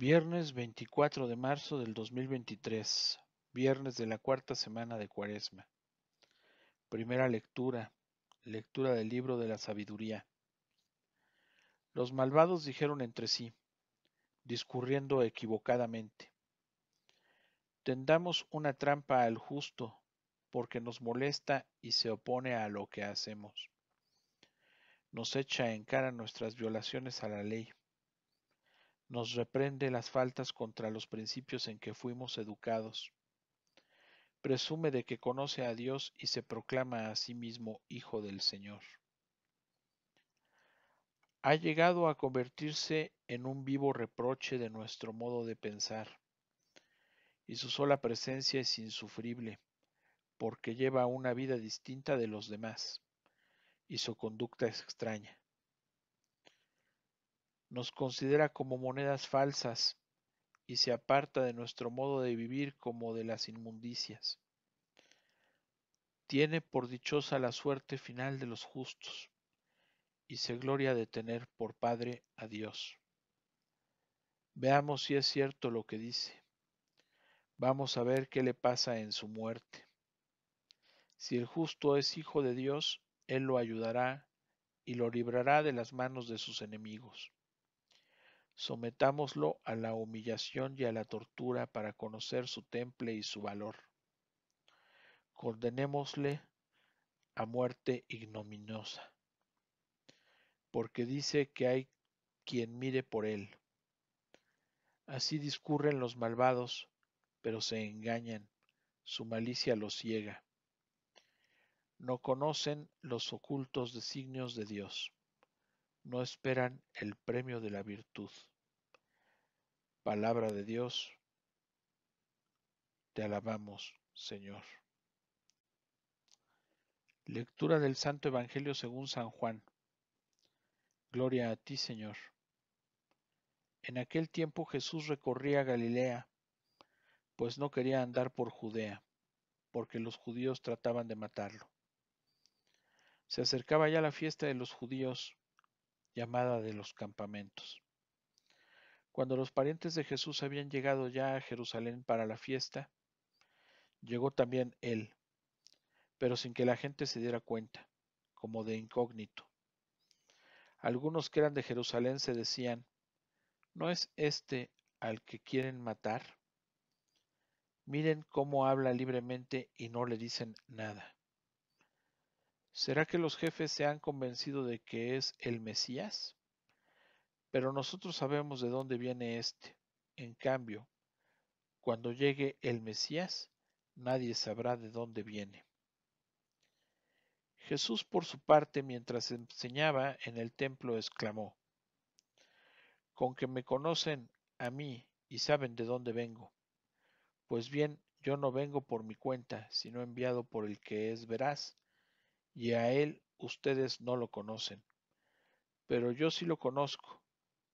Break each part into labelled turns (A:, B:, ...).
A: Viernes 24 de marzo del 2023, viernes de la cuarta semana de Cuaresma. Primera lectura, lectura del libro de la sabiduría. Los malvados dijeron entre sí, discurriendo equivocadamente, tendamos una trampa al justo, porque nos molesta y se opone a lo que hacemos. Nos echa en cara nuestras violaciones a la ley nos reprende las faltas contra los principios en que fuimos educados. Presume de que conoce a Dios y se proclama a sí mismo Hijo del Señor. Ha llegado a convertirse en un vivo reproche de nuestro modo de pensar, y su sola presencia es insufrible, porque lleva una vida distinta de los demás, y su conducta es extraña nos considera como monedas falsas y se aparta de nuestro modo de vivir como de las inmundicias. Tiene por dichosa la suerte final de los justos y se gloria de tener por Padre a Dios. Veamos si es cierto lo que dice. Vamos a ver qué le pasa en su muerte. Si el justo es hijo de Dios, Él lo ayudará y lo librará de las manos de sus enemigos sometámoslo a la humillación y a la tortura para conocer su temple y su valor. Condenémosle a muerte ignominiosa, porque dice que hay quien mire por él. Así discurren los malvados, pero se engañan, su malicia los ciega. No conocen los ocultos designios de Dios no esperan el premio de la virtud. Palabra de Dios, te alabamos, Señor. Lectura del Santo Evangelio según San Juan. Gloria a ti, Señor. En aquel tiempo Jesús recorría Galilea, pues no quería andar por Judea, porque los judíos trataban de matarlo. Se acercaba ya la fiesta de los judíos, llamada de los campamentos. Cuando los parientes de Jesús habían llegado ya a Jerusalén para la fiesta, llegó también él, pero sin que la gente se diera cuenta, como de incógnito. Algunos que eran de Jerusalén se decían, ¿no es este al que quieren matar? Miren cómo habla libremente y no le dicen nada. ¿Será que los jefes se han convencido de que es el Mesías? Pero nosotros sabemos de dónde viene éste. En cambio, cuando llegue el Mesías, nadie sabrá de dónde viene. Jesús, por su parte, mientras enseñaba en el templo, exclamó, Con que me conocen a mí y saben de dónde vengo. Pues bien, yo no vengo por mi cuenta, sino enviado por el que es veraz y a él ustedes no lo conocen. Pero yo sí lo conozco,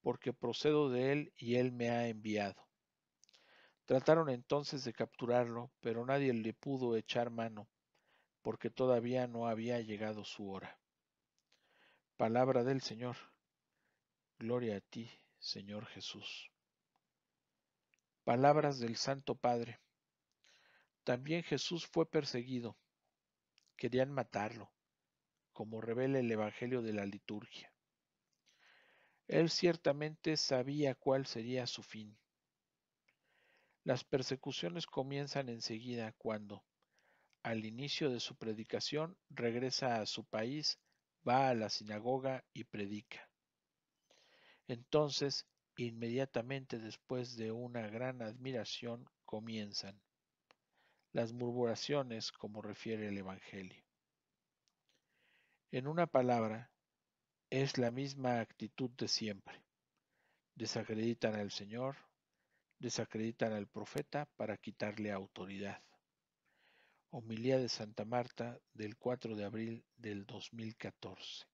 A: porque procedo de él y él me ha enviado. Trataron entonces de capturarlo, pero nadie le pudo echar mano, porque todavía no había llegado su hora. Palabra del Señor. Gloria a ti, Señor Jesús. Palabras del Santo Padre. También Jesús fue perseguido querían matarlo, como revela el Evangelio de la liturgia. Él ciertamente sabía cuál sería su fin. Las persecuciones comienzan enseguida cuando, al inicio de su predicación, regresa a su país, va a la sinagoga y predica. Entonces, inmediatamente después de una gran admiración, comienzan las murmuraciones, como refiere el Evangelio. En una palabra, es la misma actitud de siempre. Desacreditan al Señor, desacreditan al profeta para quitarle autoridad. Homilía de Santa Marta del 4 de abril del 2014.